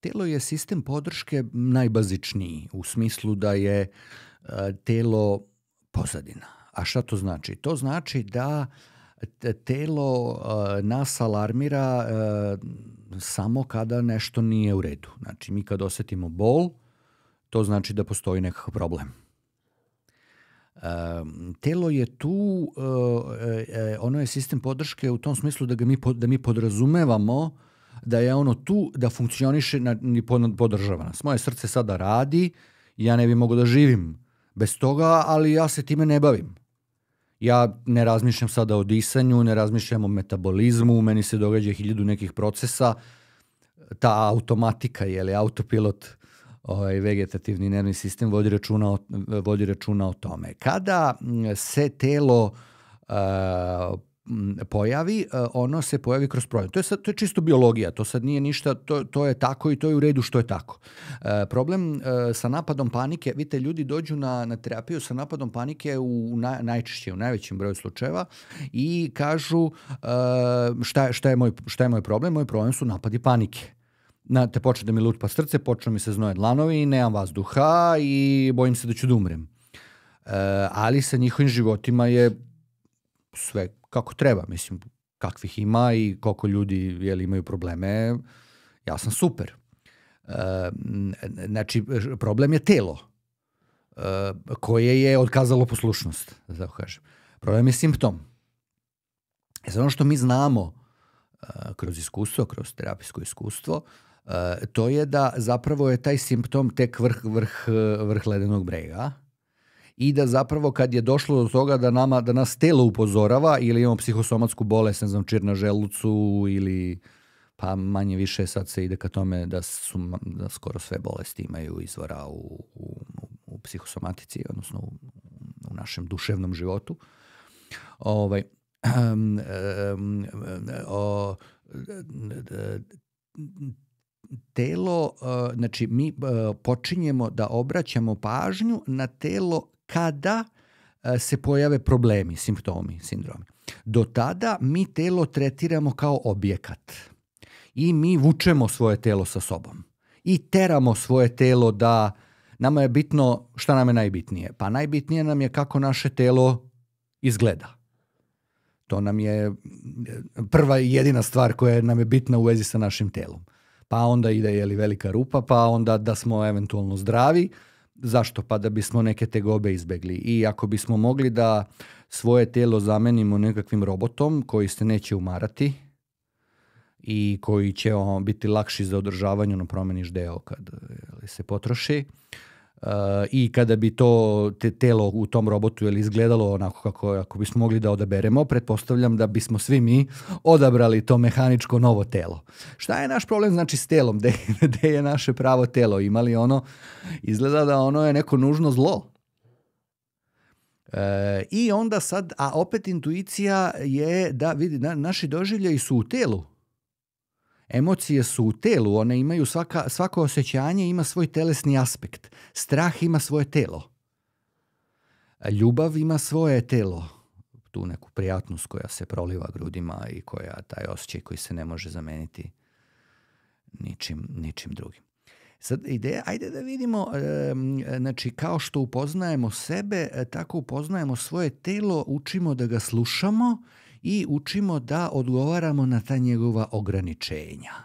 Telo je sistem podrške najbazičniji u smislu da je e, telo pozadina. A šta to znači? To znači da telo e, nas alarmira e, samo kada nešto nije u redu. Znači mi kad osjetimo bol, to znači da postoji nekakav problem. Telo je tu, ono je sistem podrške u tom smislu da, ga mi, da mi podrazumevamo da je ono tu da funkcioniše i podržava nas. Moje srce sada radi, ja ne bi mogao da živim bez toga, ali ja se time ne bavim. Ja ne razmišljam sada o disanju, ne razmišljam o metabolizmu, meni se događa hiljadu nekih procesa. Ta automatika, je li autopilot, ovaj, vegetativni nervni sistem vodi računa, o, o tome. Kada se telo eh, pojavi, e, ono se pojavi kroz problem. To je, sad, to je čisto biologija, to sad nije ništa, to, je tako i to je u redu što je tako. E, problem e, sa napadom panike, vidite, ljudi dođu na, na terapiju sa napadom panike u na, najčešće, u najvećem broju slučajeva i kažu šta, šta, je moj, problem? Moj problem su napadi panike na, te počne da mi lutpa srce, počne mi se znoje dlanovi, nemam vazduha i bojim se da ću da umrem. ali sa njihovim životima je sve kako treba, mislim, kakvih ima i koliko ljudi li imaju probleme, ja sam super. Ehm, znači, problem je telo ehm, koje je odkazalo poslušnost, da tako kažem. Problem je simptom. E ono što mi znamo ehm, kroz iskustvo, kroz terapijsko iskustvo, to je da zapravo je taj simptom tek vrh, vrh, vrh ledenog brega, i da zapravo kad je došlo do toga da, nama, da nas telo upozorava ili imamo psihosomatsku bolest, ne znam, čir na želucu ili pa manje više sad se ide ka tome da, su, skoro sve bolesti imaju izvora u, u, psihosomatici, odnosno u, našem duševnom životu. Ovaj, ehm, ehm, ehm, telo, e, znači mi e, počinjemo da obraćamo pažnju na telo kada e, se pojave problemi, simptomi, sindromi. Do tada mi telo tretiramo kao objekat i mi vučemo svoje telo sa sobom i teramo svoje telo da nama je bitno šta nam je najbitnije. Pa najbitnije nam je kako naše telo izgleda. To nam je e, prva i jedina stvar koja nam je bitna u vezi sa našim telom. Pa onda ide je li velika rupa, pa onda da smo eventualno zdravi, Zašto? Pa da bismo neke tegobe izbjegli. I ako bismo mogli da svoje tijelo zamenimo nekakvim robotom koji se neće umarati i koji će ono, biti lakši za održavanje, ono promeniš deo kad se potroši, Eh, i kada bi to telo u tom robotu ili izgledalo onako kako ako bismo mogli da odaberemo, pretpostavljam da bismo svi mi odabrali to mehaničko novo telo. Šta je naš problem znači s telom? Gde, je naše pravo telo? Ima ono? Izgleda da ono je neko nužno zlo. Eh, I onda sad, a opet intuicija je da vidi, naši doživljaji su u telu Emocije su u telu, one imaju svako osjećanje ima svoj telesni aspekt. Strah ima svoje telo. Ljubav ima svoje telo, tu neku prijatnost koja se proliva grudima i koja taj osjećaj koji se ne može zameniti ničim, drugim. Sad ideja, ajde da vidimo, znači kao što upoznajemo sebe, e, tako upoznajemo svoje telo, učimo da ga slušamo i učimo da odgovaramo na ta njegova ograničenja.